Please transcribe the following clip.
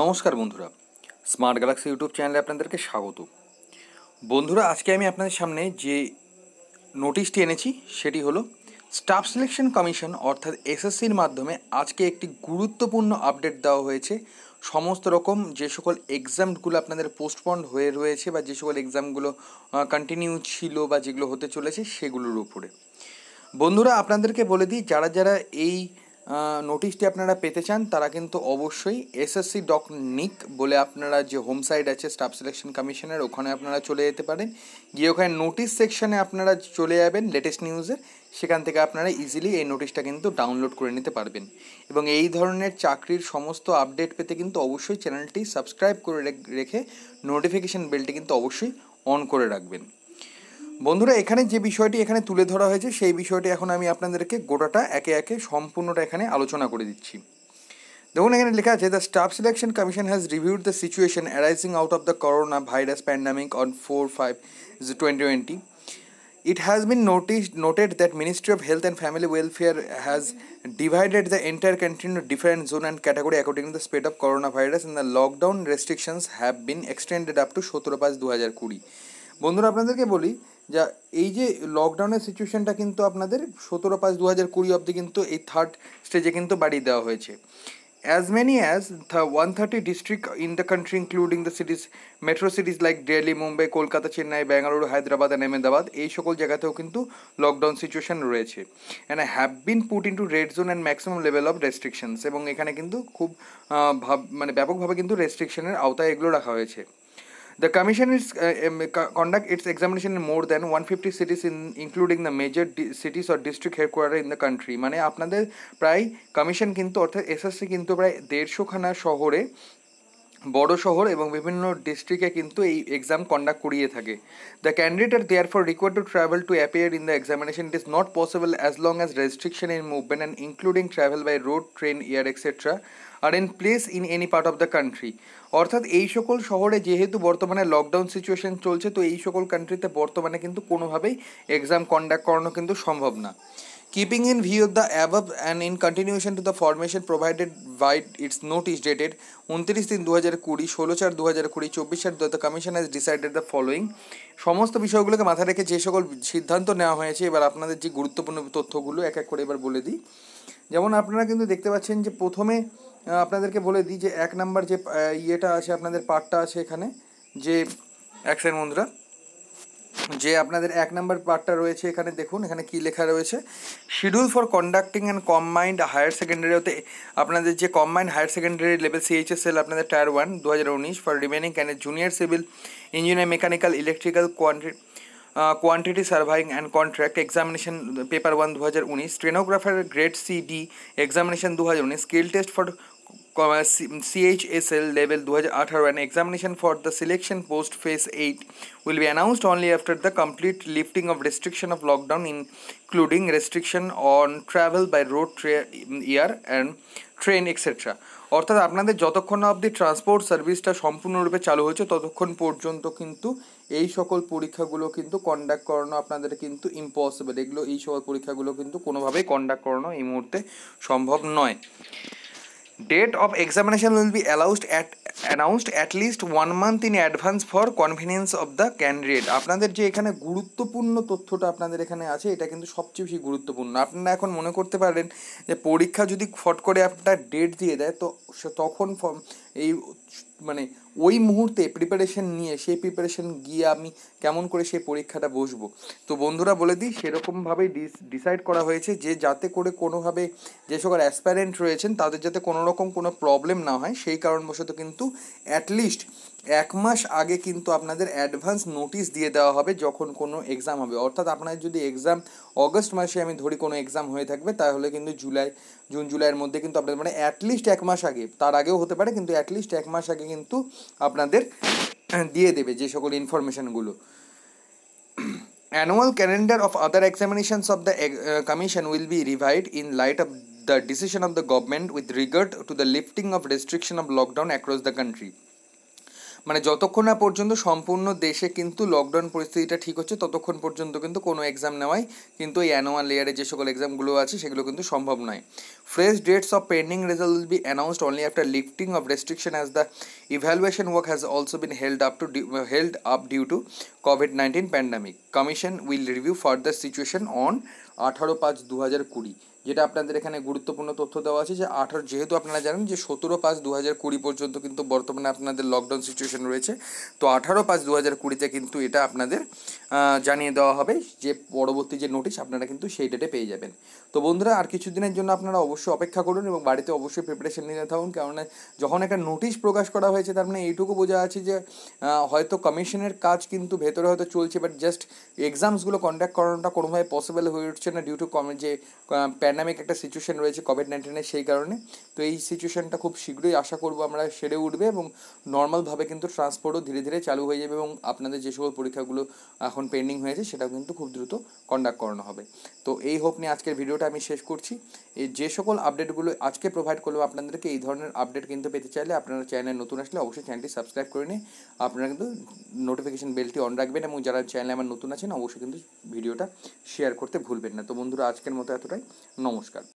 নমস্কার বন্ধুরা smart Galaxy YouTube চ্যানেলে আপনাদেরকে স্বাগত বন্ধুরা আজকে আমি আপনাদের সামনে যে নোটিশটি এনেছি সেটি হলো স্টাফ সিলেকশন কমিশন অর্থাৎ এসএসসির মাধ্যমে আজকে একটি গুরুত্বপূর্ণ আপডেট দেওয়া হয়েছে সমস্ত রকম যে সকল এক্সামগুলো আপনাদের পোস্টপন্ড হয়ে রয়েছে বা যে সকল এক্সামগুলো কন্টিনিউ ছিল বা যেগুলো হতে চলেছে সেগুলোর উপরে বন্ধুরা আপনাদেরকে বলে দিই যারা যারা এই নোটিশটি আপনারা পেতে চান তারা কিন্তু অবশ্যই এসএসসি ডক নিক বলে আপনারা যে হোম সাইট আছে স্টাফ সিলেকশন কমিশনের ওখানে আপনারা চলে যেতে পারেন গিয়ে ওখানে নোটিশ সেকশনে আপনারা চলে যাবেন লেটেস্ট নিউজে সেখান থেকে আপনারা ইজিলি এই নোটিশটা কিন্তু ডাউনলোড করে নিতে পারবেন এবং এই ধরনের চাকরির সমস্ত আপডেট পেতে কিন্তু অবশ্যই চ্যানেলটি সাবস্ক্রাইব করে রেখে নোটিফিকেশান বেলটি কিন্তু অবশ্যই অন করে রাখবেন বন্ধুরা এখানে যে বিষয়টি এখানে তুলে ধরা হয়েছে সেই বিষয়টি এখন আমি আপনাদেরকে গোটাটা একে একে সম্পূর্ণটা এখানে আলোচনা করে দিচ্ছি দেখুন এখানে লেখা আছে the staff selection commission has reviewed the situation arising out of the corona virus pandemic on four five twenty twenty It has been noticed, noted that Ministry of Health and Family Welfare has divided the entire country into different zone and category according to the spread of coronavirus and the lockdown restrictions have been extended up to সতেরো পাঁচ দু হাজার কুড়ি বন্ধুরা আপনাদেরকে বলি যা এই যে লকডাউনের সিচুয়েশানটা কিন্তু আপনাদের সতেরো পাঁচ দু হাজার কুড়ি অব্দি কিন্তু এই থার্ড স্টেজে কিন্তু বাড়িয়ে দেওয়া হয়েছে as many as one thirty district in the country including the cities metro cities like Delhi Mumbai Kolkata Chennai Bengaluru Hyderabad and Ahmedabad এই সকল জায়গাতেও কিন্তু লকডাউন সিচুয়েশন রয়েছে and have been put into red zone and maximum level of restrictions এবং এখানে কিন্তু খুব ভাব মানে ব্যাপকভাবে কিন্তু রেস্ট্রিকশনের আওতায় এগুলো রাখা হয়েছে The commission is uh, um, conduct its examination in more than 150 cities in including the major cities or district headquarter in the country মানে আপনাদের প্রায় কমিশন কিন্তু অর্থাৎ এসএসসি কিন্তু প্রায় দেড়শোখানা শহরে বড় শহর এবং বিভিন্ন ডিস্ট্রিক্টে কিন্তু এই এক্সাম কন্ডাক্ট করিয়ে থাকে the candidate are therefore require to travel to appear in the examination it is not possible as long as restriction in movement and including travel by road train air etcetera are in place in any part of the country অর্থাৎ এই সকল শহরে যেহেতু বর্তমানে lockdown situation চলছে তো এই সকল কান্ট্রিতে বর্তমানে কিন্তু কোনোভাবেই এক্সাম কন্ডাক্ট করানো কিন্তু সম্ভব না keeping in view the the and in continuation to the the provided provided it's note is dated উনত্রিশ তিন দু হাজার কুড়ি ষোলো চার দু হাজার কুড়ি চব্বিশ চার the commission has decided the following সমস্ত বিষয়গুলোকে মাথায় রেখে যে সকল সিদ্ধান্ত নেওয়া হয়েছে এবার আপনাদের যে গুরুত্বপূর্ণ তথ্যগুলো এক এক করে এবার বলে দিই যেমন আপনারা কিন্তু দেখতে পাচ্ছেন যে প্রথমে আপনাদেরকে বলে দিই যে এক নাম্বার যে ইয়েটা আছে আপনাদের পার্টটা আছে এখানে যে সাইড বন্ধুরা যে আপনাদের এক নাম্বার পার্টটা রয়েছে এখানে দেখুন এখানে কি লেখা রয়েছে schedule for conducting and combined higher secondary হতে আপনাদের যে combined higher secondary level CHSL আপনাদের টায়ার ওয়ান দু হাজার উনিশ ফর রিমেনিং ক্যান্ড junior civil engineer mechanical electrical কোয়ান্টি quantity surveying and contract examination paper one দু হাজার উনিশ stenographer grade C D examination দু হাজার উনিশ skill test for CHSL level 2018 and examination for the selection post phase 8 will be announced only after the complete lifting of restriction of lockdown including restriction on travel by road air and train etcetera অর্থাৎ আপনাদের যতক্ষণ না অবধি transport সার্ভিসটা সম্পূর্ণরূপে চালু হয়েছে ততক্ষণ পর্যন্ত কিন্তু এই সকল পরীক্ষাগুলো কিন্তু কন্ডাক্ট করানো আপনাদের কিন্তু ইম্পসিবল এগুলো এই সকল পরীক্ষাগুলো কিন্তু কোনোভাবেই কন্ডাক্ট করানো এই মুহূর্তে সম্ভব নয় date of examination will be অ্যালাউসড at announced at least one month in advance for convenience of the candidate আপনাদের যে এখানে গুরুত্বপূর্ণ তথ্যটা আপনাদের এখানে আছে এটা কিন্তু সবচেয়ে বেশি গুরুত্বপূর্ণ আপনারা এখন মনে করতে পারেন যে পরীক্ষা যদি ফট করে আপনার ডেট দিয়ে দেয় তো তখন এই মানে ওই মুহূর্তে প্রিপারেশন নিয়ে সেই প্রিপারেশন গিয়ে আমি কেমন করে সেই পরীক্ষাটা বসবো তো বন্ধুরা বলে দিই সেরকমভাবেই ডিসাইড করা হয়েছে যে যাতে করে কোনোভাবে যে সকল অ্যাসপ্যারেন্ট রয়েছেন তাদের যাতে কোনো রকম কোনো প্রবলেম না হয় সেই কারণবশত কিন্তু অ্যাটলিস্ট এক মাস আগে কিন্তু আপনাদের অ্যাডভান্স নোটিশ দিয়ে দেওয়া হবে যখন কোনো এক্সাম হবে অর্থাৎ আপনাদের যদি এক্সাম অগস্ট মাসে আমি ধরি কোনো এক্সাম হয়ে থাকবে তাহলে কিন্তু জুলাই জুন জুলাইয়ের মধ্যে কিন্তু আপনাদের মানে অ্যাটলিস্ট এক মাস আগে তার আগেও হতে পারে কিন্তু অ্যাটলিস্ট এক মাস আগে কিন্তু আপনাদের দিয়ে দেবে যে সকল ইনফরমেশানগুলো annual calendar of other examinations of the uh, commission will be revised in light of the decision of the government with to to the lifting restriction restriction lockdown lockdown across the মানে যতক্ষণ না পর্যন্ত সম্পূর্ণ দেশে কিন্তু lockdown পরিস্থিতিটা ঠিক হচ্ছে ততক্ষণ পর্যন্ত কিন্তু কোনো এক্সাম নেওয়াই কিন্তু এই অ্যানুয়াল ইয়ারে যে সকল এক্সামগুলো আছে সেগুলো কিন্তু সম্ভব নয় fresh dates of pending result will be announced only after lifting of restriction as the evaluation work has also been held up to held up due to COVID nineteen pandemic commission will review further situation on আঠারো পাঁচ দু হাজার কুড়ি যেটা আপনাদের এখানে গুরুত্বপূর্ণ তথ্য দেওয়া আছে যে আঠারো যেহেতু আপনারা জানেন যে সতেরো পাঁচ দু হাজার কুড়ি পর্যন্ত কিন্তু বর্তমানে আপনাদের লকডাউন সিচুয়েশন রয়েছে তো আঠারো পাঁচ দু হাজার কুড়িতে কিন্তু এটা আপনাদের জানিয়ে দেওয়া হবে যে পরবর্তী যে নোটিশ আপনারা কিন্তু সেই ডেটে পেয়ে যাবেন তো বন্ধুরা আর কিছু দিনের জন্য আপনারা অবশ্যই অপেক্ষা করুন এবং বাড়িতে অবশ্যই প্রিপারেশন নিয়ে থাকুন কারণ যখন একটা নোটিশ প্রকাশ করা হয়েছে তার মানে এইটুকু বোঝা আছে যে হয়তো কমিশনের কাজ কিন্তু ভেতরে হয়তো চলছে বাট জাস্ট এক্সামসগুলো কন্ডাক্ট করানোটা কোনোভাবে পসিবল হয়ে উঠছে হচ্ছে না ডিউ টু কমে যে প্যান্ডামিক একটা সিচুয়েশান রয়েছে কোভিড নাইন্টিনের সেই কারণে তো এই সিচুয়েশানটা খুব শীঘ্রই আশা করবো আমরা সেরে উঠবে এবং নর্মালভাবে কিন্তু ট্রান্সপোর্টও ধীরে ধীরে চালু হয়ে যাবে এবং আপনাদের যে সকল পরীক্ষাগুলো এখন পেন্ডিং হয়েছে সেটাও কিন্তু খুব দ্রুত কন্ডাক্ট করানো হবে তো এই হোপ নিয়ে আজকের ভিডিওটা আমি শেষ করছি এই যে সকল আপডেটগুলো আজকে প্রোভাইড করলাম আপনাদেরকে এই ধরনের আপডেট কিন্তু পেতে চাইলে আপনারা চ্যানেল নতুন আসলে অবশ্যই চ্যানেলটি সাবস্ক্রাইব করে নিয়ে আপনারা কিন্তু নোটিফিকেশান বেলটি অন রাখবেন এবং যারা চ্যানেলে আমার নতুন আছেন অবশ্যই কিন্তু ভিডিওটা শেয়ার করতে ভুলবেন না তো বন্ধুরা আজকের মতো এতটাই নমস্কার